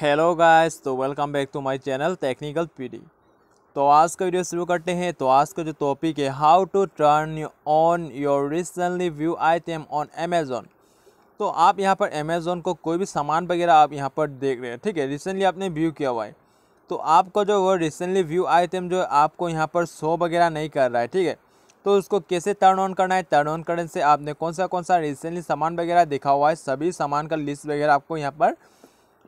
hello guys तो welcome back to my channel technical PD तो आज का वीडियो शुरू करते हैं तो आज का जो टॉपिक है how to turn on your recently view item on Amazon तो आप यहां पर अमेजोन को कोई भी सामान वगैरह आप यहां पर देख रहे हैं ठीक है रिसेंटली आपने व्यू किया हुआ है तो आपका जो वो रिसेंटली व्यू आइटम जो आपको यहाँ पर शो वगैरह नहीं कर रहा है ठीक है तो उसको कैसे टर्न ऑन करना है टर्न ऑन करने से आपने कौन सा कौन सा रिसेंटली सामान वगैरह देखा हुआ है सभी सामान का लिस्ट वगैरह आपको यहाँ पर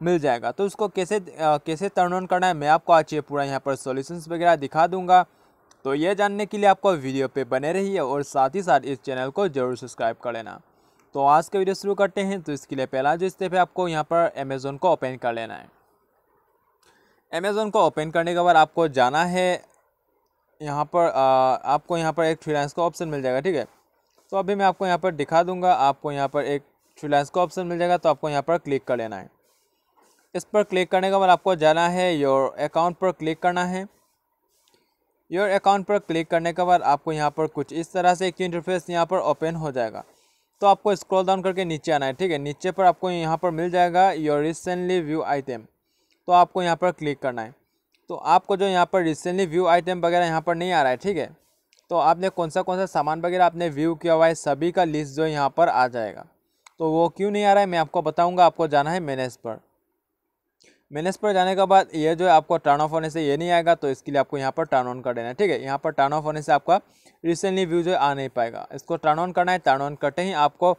मिल जाएगा तो उसको कैसे कैसे टर्न ऑन करना है मैं आपको आज ये पूरा यहाँ पर सॉल्यूशंस वगैरह दिखा दूंगा तो ये जानने के लिए आपको वीडियो पे बने रहिए और साथ ही साथ इस चैनल को जरूर सब्सक्राइब कर लेना तो आज का वीडियो शुरू करते हैं तो इसके लिए पहला जो स्टेप है आपको यहाँ पर अमेज़ोन को ओपन कर लेना है अमेज़ोन को ओपन करने के बाद आपको जाना है यहाँ पर आ, आपको यहाँ पर एक फ्रीलांस का ऑप्शन मिल जाएगा ठीक है तो अभी मैं आपको यहाँ पर दिखा दूँगा आपको यहाँ पर एक फ्रीलांस का ऑप्शन मिल जाएगा तो आपको यहाँ पर क्लिक कर लेना है इस पर क्लिक करने के बाद मतलब आपको जाना है योर अकाउंट पर क्लिक करना है योर अकाउंट पर क्लिक करने के बाद मतलब आपको यहाँ पर कुछ इस तरह से एक इंटरफेस यहाँ पर ओपन हो जाएगा तो आपको स्क्रॉल डाउन करके नीचे आना है ठीक है नीचे पर आपको यहाँ पर मिल जाएगा योर रिसेंटली व्यू आइटम तो आपको यहाँ पर क्लिक करना है तो आपको जो यहाँ पर रिसेंटली व्यू आइटम वगैरह यहाँ पर नहीं आ रहा है ठीक है तो आपने कौन सा कौन सा सामान वगैरह आपने व्यू किया हुआ है सभी का लिस्ट जो यहाँ पर आ जाएगा तो वो क्यों नहीं आ रहा है मैं आपको बताऊँगा आपको जाना है मैनेज पर माइनस पर जाने के बाद ये जो है आपको टर्न ऑफ होने से ये नहीं आएगा तो इसके लिए आपको यहाँ पर टर्न ऑन कर देना है ठीक है यहाँ पर टर्न ऑफ होने से आपका रिसेंटली व्यू जो आ नहीं पाएगा इसको टर्न ऑन करना है टर्न ऑन करते ही आपको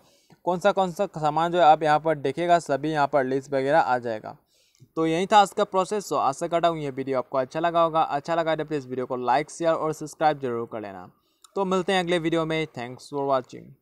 कौन सा कौन सा सामान जो है आप यहाँ पर देखेगा सभी यहाँ पर लिस्ट वगैरह आ जाएगा तो यही था आज का प्रोसेस तो आशा करता हूँ ये वीडियो आपको अच्छा लगा होगा अच्छा लगा तो प्लीज़ वीडियो को लाइक शेयर और सब्सक्राइब जरूर कर लेना तो मिलते हैं अगले वीडियो में थैंक्स फॉर वॉचिंग